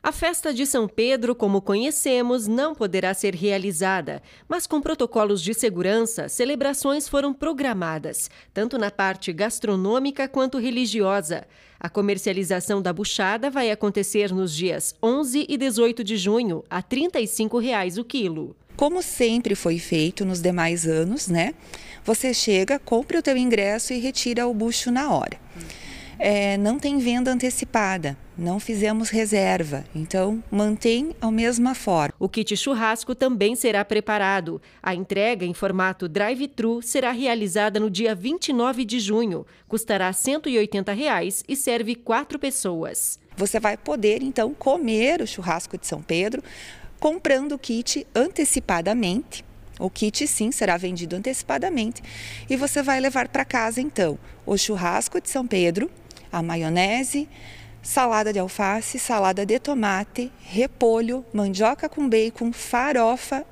A festa de São Pedro, como conhecemos, não poderá ser realizada, mas com protocolos de segurança, celebrações foram programadas, tanto na parte gastronômica quanto religiosa. A comercialização da buchada vai acontecer nos dias 11 e 18 de junho, a R$ 35 reais o quilo. Como sempre foi feito nos demais anos, né? Você chega, compra o teu ingresso e retira o bucho na hora é, não tem venda antecipada. Não fizemos reserva, então mantém a mesma forma. O kit churrasco também será preparado. A entrega em formato drive-thru será realizada no dia 29 de junho. Custará R$ 180 reais e serve quatro pessoas. Você vai poder então comer o churrasco de São Pedro comprando o kit antecipadamente. O kit sim será vendido antecipadamente e você vai levar para casa então o churrasco de São Pedro a maionese, salada de alface, salada de tomate, repolho, mandioca com bacon, farofa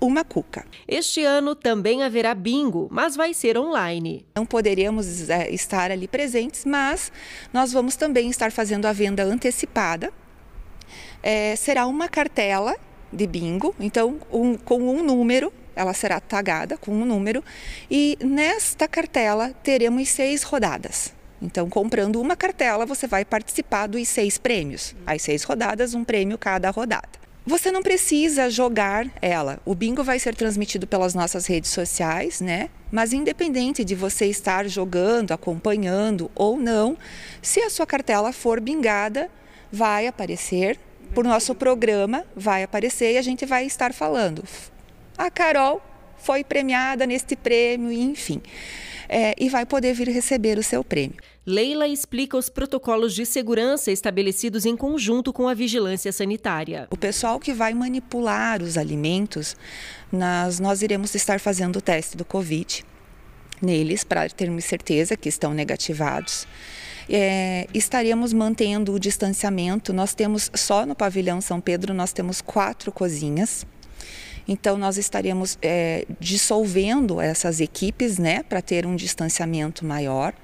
uma cuca. Este ano também haverá bingo, mas vai ser online. Não poderíamos é, estar ali presentes, mas nós vamos também estar fazendo a venda antecipada. É, será uma cartela de bingo, então um, com um número. Ela será tagada com um número e nesta cartela teremos seis rodadas. Então, comprando uma cartela, você vai participar dos seis prêmios. As seis rodadas, um prêmio cada rodada. Você não precisa jogar ela. O bingo vai ser transmitido pelas nossas redes sociais, né? Mas independente de você estar jogando, acompanhando ou não, se a sua cartela for bingada, vai aparecer por nosso programa, vai aparecer e a gente vai estar falando. A Carol foi premiada neste prêmio, enfim é, e vai poder vir receber o seu prêmio. Leila explica os protocolos de segurança estabelecidos em conjunto com a vigilância sanitária. O pessoal que vai manipular os alimentos, nós, nós iremos estar fazendo o teste do Covid neles para termos certeza que estão negativados. É, estaremos mantendo o distanciamento. Nós temos só no pavilhão São Pedro nós temos quatro cozinhas então, nós estaríamos é, dissolvendo essas equipes né, para ter um distanciamento maior.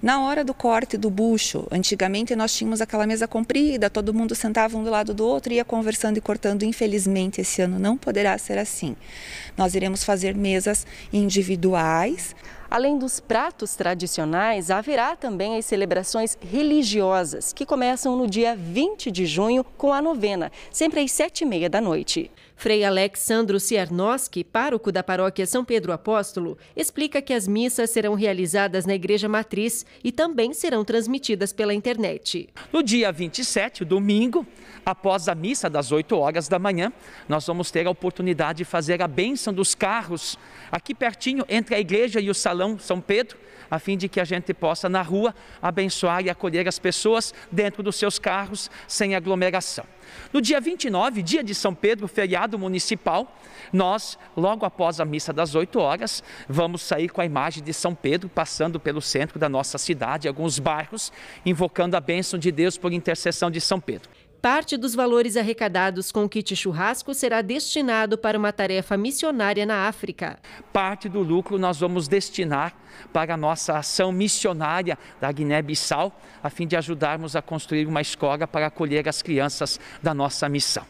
Na hora do corte do bucho, antigamente nós tínhamos aquela mesa comprida, todo mundo sentava um do lado do outro, ia conversando e cortando. Infelizmente, esse ano não poderá ser assim. Nós iremos fazer mesas individuais. Além dos pratos tradicionais, haverá também as celebrações religiosas, que começam no dia 20 de junho com a novena, sempre às 7h30 da noite. Frei Alexandro Ciernoski, pároco da paróquia São Pedro Apóstolo, explica que as missas serão realizadas na Igreja Matriz e também serão transmitidas pela internet. No dia 27, domingo, após a missa das 8 horas da manhã, nós vamos ter a oportunidade de fazer a bênção dos carros aqui pertinho entre a igreja e o salão salão São Pedro, a fim de que a gente possa na rua abençoar e acolher as pessoas dentro dos seus carros, sem aglomeração. No dia 29, dia de São Pedro, feriado municipal, nós, logo após a missa das 8 horas, vamos sair com a imagem de São Pedro passando pelo centro da nossa cidade, alguns bairros, invocando a bênção de Deus por intercessão de São Pedro. Parte dos valores arrecadados com o kit churrasco será destinado para uma tarefa missionária na África. Parte do lucro nós vamos destinar para a nossa ação missionária da Guiné-Bissau, a fim de ajudarmos a construir uma escola para acolher as crianças da nossa missão.